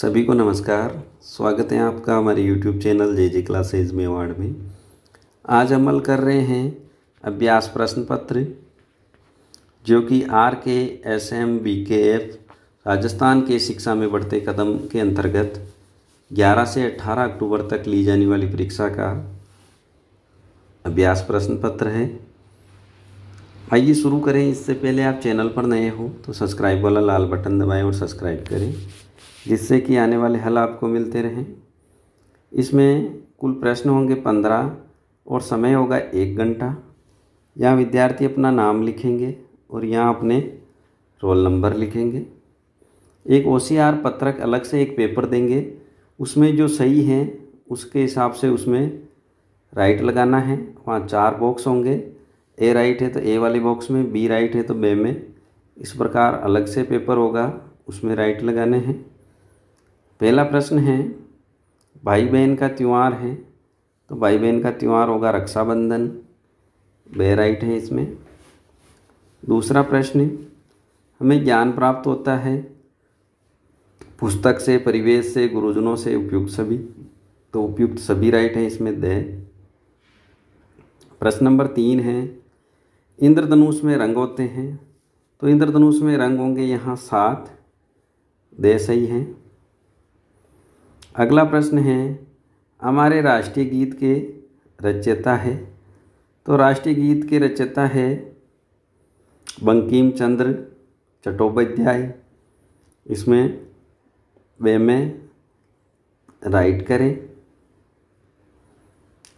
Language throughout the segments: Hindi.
सभी को नमस्कार स्वागत है आपका हमारे YouTube channel J J classes Mewar में आज अमल कर रहे हैं अभ्यास प्रश्न पत्र जो कि R K S M B K F Rajasthan के शिक्षा में बढ़ते कदम के अंतर्गत 11 से 18 अक्टूबर तक ली जाने वाली परीक्षा का अभ्यास प्रश्न पत्र है आइए शुरू करें इससे पहले आप चैनल पर नए हो तो सब्सक्राइब वाला लाल बटन दबाएं और सब्सक्राइब करें जिससे कि आने वाले हल आपको मिलते रहें इसमें कुल प्रश्न होंगे पंद्रह और समय होगा एक घंटा यहाँ विद्यार्थी अपना नाम लिखेंगे और यहाँ अपने रोल नंबर लिखेंगे एक ओ पत्रक अलग से एक पेपर देंगे उसमें जो सही है उसके हिसाब से उसमें राइट लगाना है वहाँ चार बॉक्स होंगे ए राइट है तो ए वाले बॉक्स में बी राइट है तो बे में इस प्रकार अलग से पेपर होगा उसमें राइट लगाने हैं पहला प्रश्न है भाई बहन का त्यौहार है तो भाई बहन का त्यौहार होगा रक्षाबंधन बे राइट है इसमें दूसरा प्रश्न हमें ज्ञान प्राप्त होता है पुस्तक से परिवेश से गुरुजनों से उपयुक्त सभी तो उपयुक्त सभी राइट हैं इसमें दे प्रश्न नंबर तीन है इंद्रधनुष में रंग होते हैं तो इंद्रधनुष में रंग होंगे यहाँ सात दे सही हैं अगला प्रश्न है हमारे राष्ट्रीय गीत के रचयिता है तो राष्ट्रीय गीत के रचयिता है बंकिम चंद्र चट्टोपाध्याय इसमें वे में राइट करें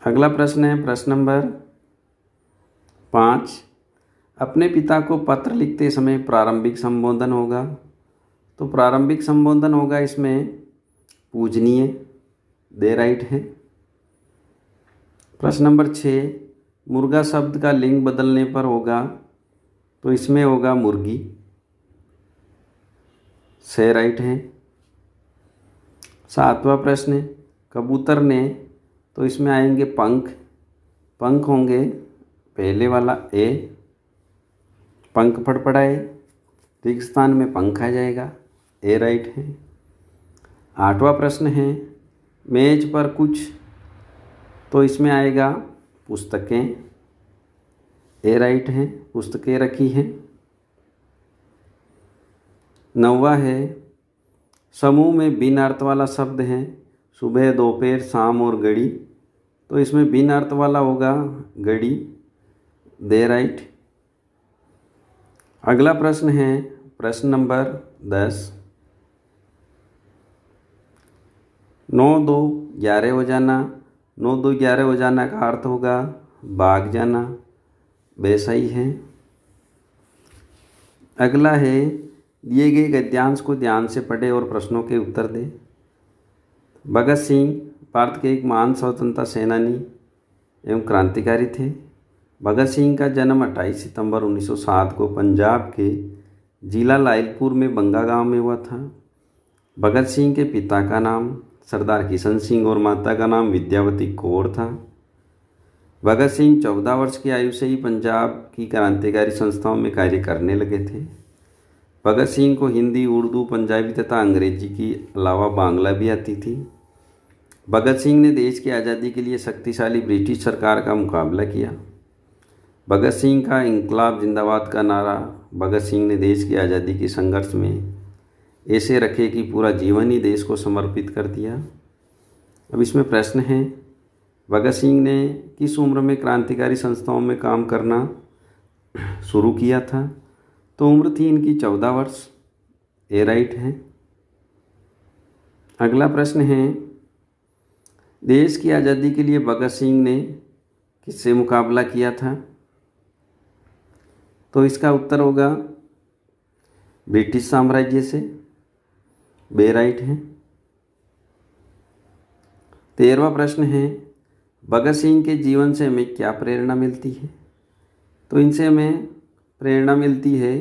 अगला प्रश्न है प्रश्न नंबर पाँच अपने पिता को पत्र लिखते समय प्रारंभिक संबोधन होगा तो प्रारंभिक संबोधन होगा इसमें पूजनीय दे राइट है प्रश्न नंबर छः मुर्गा शब्द का लिंग बदलने पर होगा तो इसमें होगा मुर्गी से राइट है सातवां प्रश्न कबूतर ने तो इसमें आएंगे पंख पंख होंगे पहले वाला ए पंख फड़फड़ाए रिक्त स्थान में पंख आ जाएगा ए राइट है आठवां प्रश्न है मेज पर कुछ तो इसमें आएगा पुस्तकें ए राइट है पुस्तकें रखी हैं नौवा है समूह में बिन अर्थ वाला शब्द है सुबह दोपहर शाम और घड़ी तो इसमें बिन अर्थ वाला होगा घड़ी दे राइट अगला प्रश्न है प्रश्न नंबर दस नौ दो ग्यारह हो जाना नौ दो ग्यारह हो जाना का अर्थ होगा भाग जाना वैसा ही है अगला है दिए गए गद्यांश को ध्यान से पढ़े और प्रश्नों के उत्तर दे भगत सिंह भारत के एक महान स्वतंत्रता सेनानी एवं क्रांतिकारी थे भगत सिंह का जन्म 28 सितंबर 1907 को पंजाब के जिला लाइलपुर में बंगा गांव में हुआ था भगत सिंह के पिता का नाम सरदार किशन सिंह और माता का नाम विद्यावती कौर था भगत सिंह चौदह वर्ष की आयु से ही पंजाब की क्रांतिकारी संस्थाओं में कार्य करने लगे थे भगत सिंह को हिंदी उर्दू पंजाबी तथा अंग्रेजी की अलावा बांग्ला भी आती थी भगत सिंह ने देश की आज़ादी के लिए शक्तिशाली ब्रिटिश सरकार का मुकाबला किया भगत सिंह का इनकलाब जिंदाबाद का नारा भगत सिंह ने देश की आज़ादी के संघर्ष में ऐसे रखे कि पूरा जीवन ही देश को समर्पित कर दिया अब इसमें प्रश्न है भगत सिंह ने किस उम्र में क्रांतिकारी संस्थाओं में काम करना शुरू किया था तो उम्र थी इनकी चौदह वर्ष ए राइट है अगला प्रश्न है देश की आज़ादी के लिए भगत सिंह ने किससे मुकाबला किया था तो इसका उत्तर होगा ब्रिटिश साम्राज्य से बे राइट है तेरवा प्रश्न है भगत सिंह के जीवन से हमें क्या प्रेरणा मिलती है तो इनसे हमें प्रेरणा मिलती है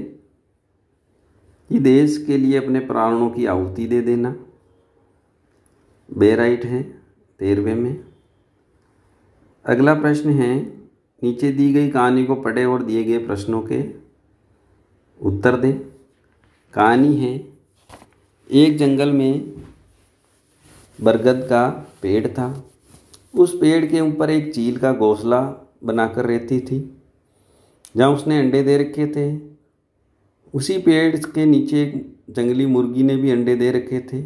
कि देश के लिए अपने प्राणों की आहुति दे देना बे राइट है तेरहवें में अगला प्रश्न है नीचे दी गई कहानी को पढ़े और दिए गए प्रश्नों के उत्तर दें कहानी है एक जंगल में बरगद का पेड़ था उस पेड़ के ऊपर एक चील का घोंसला बनाकर रहती थी जहाँ उसने अंडे दे रखे थे उसी पेड़ के नीचे एक जंगली मुर्गी ने भी अंडे दे रखे थे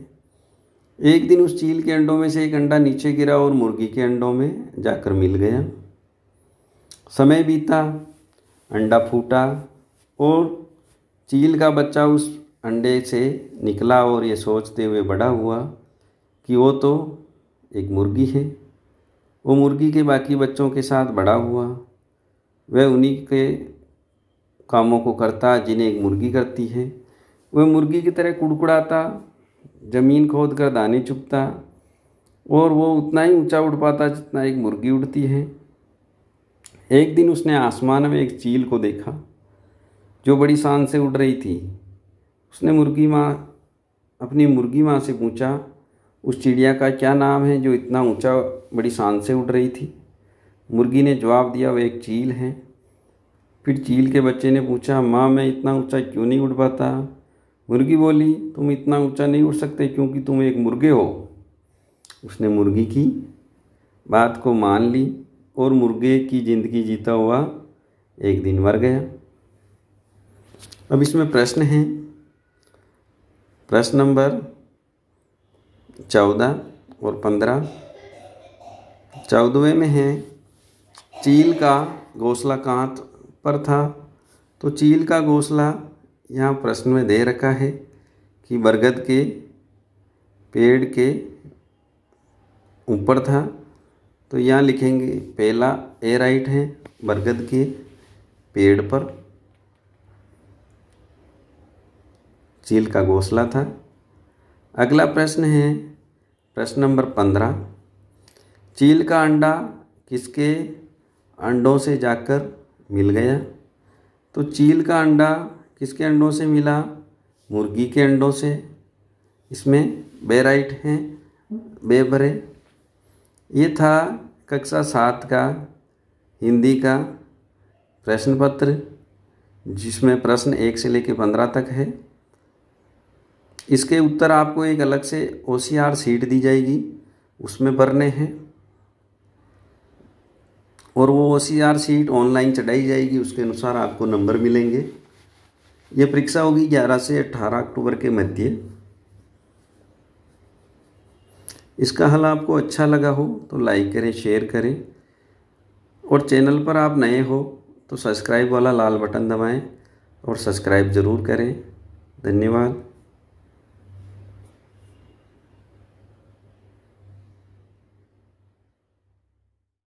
एक दिन उस चील के अंडों में से एक अंडा नीचे गिरा और मुर्गी के अंडों में जाकर मिल गया समय बीता अंडा फूटा और चील का बच्चा उस अंडे से निकला और ये सोचते हुए बड़ा हुआ कि वो तो एक मुर्गी है वो मुर्गी के बाकी बच्चों के साथ बड़ा हुआ वह उन्हीं के कामों को करता जिन्हें एक मुर्गी करती है वह मुर्गी की तरह कुड़कुड़ाता ज़मीन खोद कर दाने चुपता और वो उतना ही ऊंचा उड़ पाता जितना एक मुर्गी उड़ती है एक दिन उसने आसमान में एक चील को देखा जो बड़ी शान से उड़ रही थी उसने मुर्गी माँ अपनी मुर्गी माँ से पूछा उस चिड़िया का क्या नाम है जो इतना ऊंचा बड़ी शान से उड़ रही थी मुर्गी ने जवाब दिया वह एक चील है फिर चील के बच्चे ने पूछा माँ मैं इतना ऊंचा क्यों नहीं उड़ पाता मुर्गी बोली तुम इतना ऊंचा नहीं उड़ सकते क्योंकि तुम एक मुर्गे हो उसने मुर्गी की बात को मान ली और मुर्गे की ज़िंदगी जीता हुआ एक दिन मर गया अब इसमें प्रश्न है प्रश्न नंबर चौदह और पंद्रह चौदहवें में है चील का घोंसला कांत पर था तो चील का घोंसला यहाँ प्रश्न में दे रखा है कि बरगद के पेड़ के ऊपर था तो यहाँ लिखेंगे पहला ए राइट है बरगद के पेड़ पर चील का घोसला था अगला प्रश्न है प्रश्न नंबर पंद्रह चील का अंडा किसके अंडों से जाकर मिल गया तो चील का अंडा किसके अंडों से मिला मुर्गी के अंडों से इसमें बेराइट हैं बे भरे ये था कक्षा सात का हिंदी का प्रश्न पत्र जिसमें प्रश्न एक से लेकर पंद्रह तक है इसके उत्तर आपको एक अलग से ओ सीट दी जाएगी उसमें भरने हैं और वो ओ सीट ऑनलाइन चढ़ाई जाएगी उसके अनुसार आपको नंबर मिलेंगे ये परीक्षा होगी 11 से 18 अक्टूबर के मध्य इसका हल आपको अच्छा लगा हो तो लाइक करें शेयर करें और चैनल पर आप नए हो तो सब्सक्राइब वाला लाल बटन दबाएं और सब्सक्राइब ज़रूर करें धन्यवाद